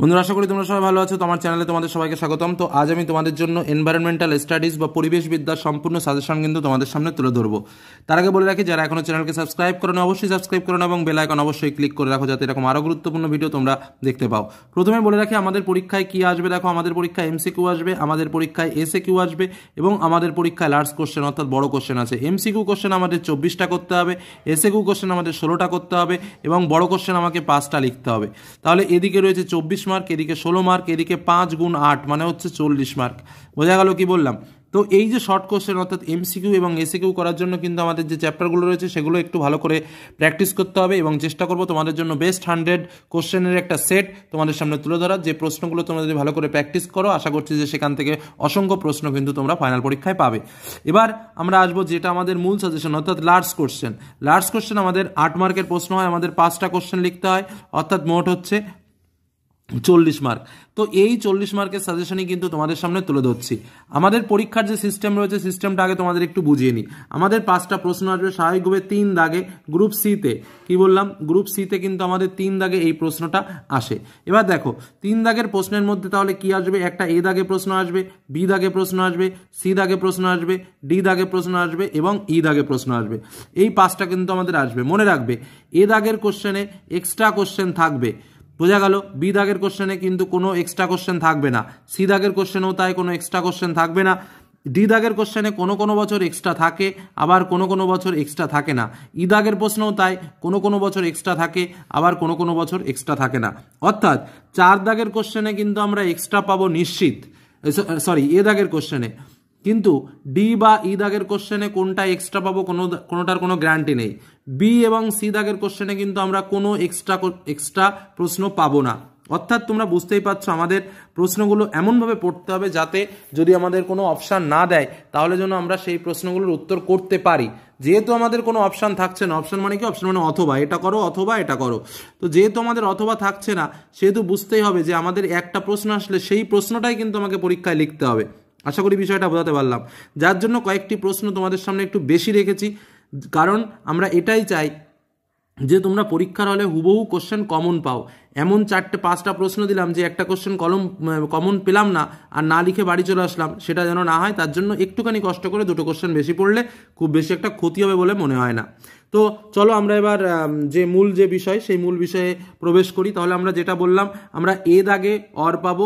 বন্ধুরা আশা করি তোমরা সবাই ভালো আছো তোমার চ্যানেলে তোমাদের সবাইকে স্বাগতম তো আজ আমি তোমাদের জন্য এনভায়রনমেন্টাল স্টাডিজ বা পরিবেশবিদ্যার সম্পূর্ণ সাজেশন কিন্তু তোমাদের সামনে তুলে ধরবো তার আগে বলে রাখি যারা এখনো চ্যানেলকে সাবস্ক্রাইব করো না অবশ্যই সাবস্ক্রাইব করো না এবং বেল আইকন অবশ্যই ক্লিক করে রাখো যাতে এরকম আরও গুরুত্বপূর্ণ ভিডিও তোমরা দেখতে পাও প্রথমে বলে রাখি আমাদের পরীক্ষায় কী আসবে দেখো আমাদের পরীক্ষায় এমসি কিউ আসবে আমাদের পরীক্ষায় এসএ কিউ আসবে এবং আমাদের পরীক্ষায় লার্জ কোশ্চেন অর্থাৎ বড় কোশ্চেন আছে এমসি কিউ কোশ্চেন আমাদের চব্বিশটা করতে হবে এসএ কিউ কোশ্চেন আমাদের ষোলোটা করতে হবে এবং বড় কোশ্চেন আমাকে পাঁচটা লিখতে হবে তাহলে এদিকে রয়েছে চব্বিশ মার্ক এদিকে ষোলো মার্ক এদিকে পাঁচ গুণ আট মানে হচ্ছে চল্লিশ মার্ক বোঝা গেল কি বললাম তো এই যে শর্ট কোশ্চেন অর্থাৎ এমসিকিউ এবং এসিকিউ করার জন্য কিন্তু আমাদের যে চ্যাপ্টারগুলো রয়েছে সেগুলো একটু ভালো করে প্র্যাকটিস করতে হবে এবং চেষ্টা করবো তোমাদের জন্য বেস্ট হান্ড্রেড কোশ্চেনের একটা সেট তোমাদের সামনে তুলে ধরার যে প্রশ্নগুলো তোমাদের ভালো করে প্র্যাকটিস করো আশা করছি যে সেখান থেকে অসংখ্য প্রশ্ন কিন্তু তোমরা ফাইনাল পরীক্ষায় পাবে এবার আমরা আসবো যেটা আমাদের মূল সাজেশন অর্থাৎ লার্জ কোশ্চেন লার্জ কোশ্চেন আমাদের আট মার্কের প্রশ্ন হয় আমাদের পাঁচটা কোশ্চেন লিখতে হয় অর্থাৎ মোট হচ্ছে চল্লিশ মার্ক তো এই চল্লিশ মার্কের সাজেশনই কিন্তু তোমাদের সামনে তুলে ধরছি আমাদের পরীক্ষার যে সিস্টেম রয়েছে সিস্টেমটা আগে তোমাদের একটু বুঝিয়ে নিই আমাদের পাঁচটা প্রশ্ন আসবে স্বাভাবিকভাবে তিন দাগে গ্রুপ সিতে কি বললাম গ্রুপ সিতে কিন্তু আমাদের তিন দাগে এই প্রশ্নটা আসে এবার দেখো তিন দাগের প্রশ্নের মধ্যে তাহলে কি আসবে একটা এ দাগে প্রশ্ন আসবে বি দাগে প্রশ্ন আসবে সি দাগে প্রশ্ন আসবে ডি দাগে প্রশ্ন আসবে এবং ই e দাগে প্রশ্ন আসবে এই পাঁচটা কিন্তু আমাদের আসবে মনে রাখবে এ দাগের কোশ্চেনে এক্সট্রা কোশ্চেন থাকবে বোঝা গেল বি দাগের কোশ্চেনে কিন্তু কোনো এক্সট্রা কোশ্চেন থাকবে না সি দাগের কোশ্চেনেও তাই কোনো এক্সট্রা কোশ্চেন থাকবে না ডি দাগের কোশ্চেনে কোনো কোনো বছর এক্সট্রা থাকে আবার কোনো কোনো বছর এক্সট্রা থাকে না ই e দাগের প্রশ্নও তাই কোনো কোনো বছর এক্সট্রা থাকে আবার কোনো কোনো বছর এক্সট্রা থাকে না অর্থাৎ চার দাগের কোশ্চেনে কিন্তু আমরা এক্সট্রা পাবো নিশ্চিত সরি এ দাগের কোশ্চেনে কিন্তু ডি বা ই দাগের কোশ্চেনে কোনটা এক্সট্রা পাবো কোনো কোনোটার কোনো গ্যারান্টি নেই বি এবং সি দাগের কোশ্চেনে কিন্তু আমরা কোনো এক্সট্রা এক্সট্রা প্রশ্ন পাবো না অর্থাৎ তোমরা বুঝতেই পারছো আমাদের প্রশ্নগুলো এমনভাবে পড়তে হবে যাতে যদি আমাদের কোনো অপশান না দেয় তাহলে যেন আমরা সেই প্রশ্নগুলোর উত্তর করতে পারি যেহেতু আমাদের কোনো অপশান থাকছে না অপশান মানে কি অপশান মানে অথবা এটা করো অথবা এটা করো তো যেহেতু আমাদের অথবা থাকছে না সেহেতু বুঝতেই হবে যে আমাদের একটা প্রশ্ন আসলে সেই প্রশ্নটাই কিন্তু আমাকে পরীক্ষায় লিখতে হবে আশা করি বিষয়টা বোঝাতে পারলাম যার জন্য কয়েকটি প্রশ্ন তোমাদের সামনে একটু বেশি রেখেছি কারণ আমরা এটাই চাই যে তোমরা পরীক্ষার হলে হুবহু কোশ্চেন কমন পাও এমন চারটে পাঁচটা প্রশ্ন দিলাম যে একটা কোশ্চেন কলম কমন পেলাম না আর না লিখে বাড়ি চলে আসলাম সেটা যেন না হয় তার জন্য একটুখানি কষ্ট করে দুটো কোশ্চেন বেশি পড়লে খুব বেশি একটা ক্ষতি হবে বলে মনে হয় না তো চলো আমরা এবার যে মূল যে বিষয় সেই মূল বিষয়ে প্রবেশ করি তাহলে আমরা যেটা বললাম আমরা এ দাগে অর পাবো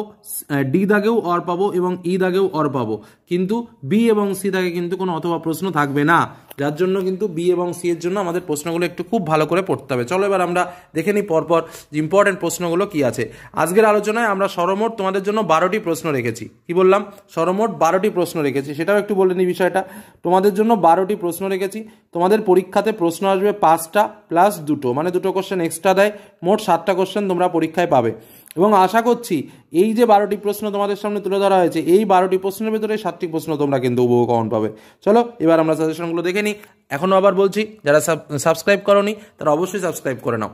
ডি দাগেও অর পাবো এবং ই দাগেও অর পাবো কিন্তু বি এবং সি দাগে কিন্তু কোনো অথবা প্রশ্ন থাকবে না যার জন্য কিন্তু বি এবং সি এর জন্য আমাদের প্রশ্নগুলো একটু খুব ভালো করে পড়তে হবে চলো এবার আমরা দেখে নিই পরপর ইম্পর্টেন্ট প্রশ্নগুলো কি আছে আজকের আলোচনায় আমরা সরমোট তোমাদের জন্য বারোটি প্রশ্ন রেখেছি কি বললাম সরমোট বারোটি প্রশ্ন রেখেছি সেটাও একটু বলে নিই বিষয়টা তোমাদের জন্য বারোটি প্রশ্ন রেখেছি তোমাদের পরীক্ষাতে প্রশ্ন আসবে পাঁচটা প্লাস দুটো মানে দুটো কোশ্চেন এক্সট্রা দেয় মোট সাতটা কোশ্চেন তোমরা পরীক্ষায় পাবে এবং আশা করছি এই যে বারোটি প্রশ্ন তোমাদের সামনে তুলে ধরা হয়েছে এই বারোটি প্রশ্নের ভেতরে সাতটি প্রশ্ন তোমরা কিন্তু উপকরণ পাবে চলো এবার আমরা সাজেশনগুলো দেখে নিই এখনও আবার বলছি যারা সাবস্ক্রাইব করো তারা অবশ্যই সাবস্ক্রাইব করে নাও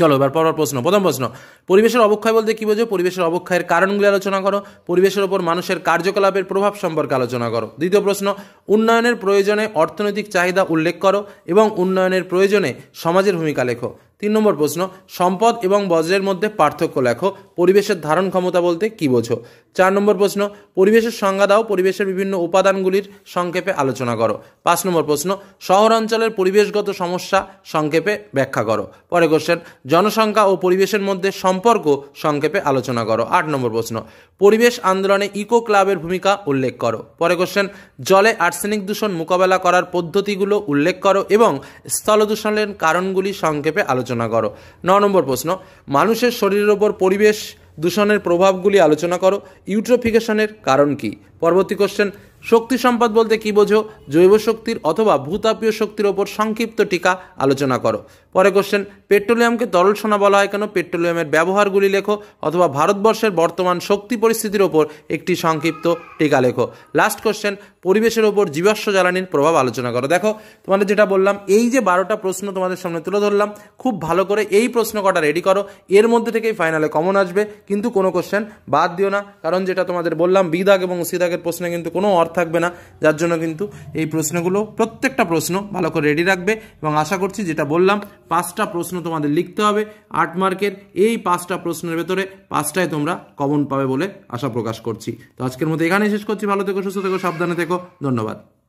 চলো এবার পর প্রশ্ন প্রথম প্রশ্ন পরিবেশের অবক্ষয় বলতে কি বোঝো পরিবেশের অবক্ষয়ের কারণগুলি আলোচনা করো পরিবেশের ওপর মানুষের কার্যকলাপের প্রভাব সম্পর্কে আলোচনা করো দ্বিতীয় প্রশ্ন উন্নয়নের প্রয়োজনে অর্থনৈতিক চাহিদা উল্লেখ করো এবং উন্নয়নের প্রয়োজনে সমাজের ভূমিকা লেখো তিন নম্বর প্রশ্ন সম্পদ এবং বজ্রের মধ্যে পার্থক্য লেখো পরিবেশের ধারণ ক্ষমতা বলতে কি বোঝো চার নম্বর প্রশ্ন পরিবেশের সংজ্ঞা দাও পরিবেশের বিভিন্ন উপাদানগুলির সংক্ষেপে আলোচনা করো পাঁচ নম্বর প্রশ্ন শহর অঞ্চলের পরিবেশগত সমস্যা সংক্ষেপে ব্যাখ্যা করো পরে কোশ্চেন জনসংখ্যা ও পরিবেশের মধ্যে সম্পর্ক সংক্ষেপে আলোচনা করো আট নম্বর প্রশ্ন পরিবেশ আন্দোলনে ইকো ক্লাবের ভূমিকা উল্লেখ করো পরে কোশ্চেন জলে আর্সেনিক দূষণ মোকাবেলা করার পদ্ধতিগুলো উল্লেখ করো এবং স্থল দূষণের কারণগুলি সংক্ষেপে আলোচনা আলোচনা করো ন নম্বর প্রশ্ন মানুষের শরীরের ওপর পরিবেশ দূষণের প্রভাবগুলি আলোচনা করো ইউট্রোফিকেশনের কারণ কি পরবর্তী কোশ্চেন শক্তি সম্পদ বলতে কি বোঝো জৈব শক্তির অথবা ভূতাপীয় শক্তির ওপর সংক্ষিপ্ত টিকা আলোচনা করো পরে কোশ্চেন পেট্রোলিয়ামকে তরল সোনা বলা হয় কেন পেট্রোলিয়ামের ব্যবহারগুলি লেখো অথবা ভারতবর্ষের বর্তমান শক্তি পরিস্থিতির ওপর একটি সংক্ষিপ্ত টিকা লেখো লাস্ট কোশ্চেন পরিবেশের ওপর জীবাশ্ম জ্বালানির প্রভাব আলোচনা করো দেখো তোমাদের যেটা বললাম এই যে বারোটা প্রশ্ন তোমাদের সামনে তুলে ধরলাম খুব ভালো করে এই প্রশ্ন কটা রেডি করো এর মধ্যে থেকেই ফাইনালে কমন আসবে কিন্তু কোনো কোশ্চেন বাদ দিও না কারণ যেটা তোমাদের বললাম বিদাগ এবং সিদাগ দাগের প্রশ্নে কিন্তু কোনো অর থাকবে না যার জন্য কিন্তু এই প্রশ্নগুলো প্রত্যেকটা প্রশ্ন ভালো করে রেডি রাখবে এবং আশা করছি যেটা বললাম পাঁচটা প্রশ্ন তোমাদের লিখতে হবে আট মার্কের এই পাঁচটা প্রশ্নের ভেতরে পাঁচটায় তোমরা কমন পাবে বলে আশা প্রকাশ করছি তো আজকের মতো এখানেই শেষ করছি ভালো থেকো সুস্থ থেকো সাবধানে থেকো ধন্যবাদ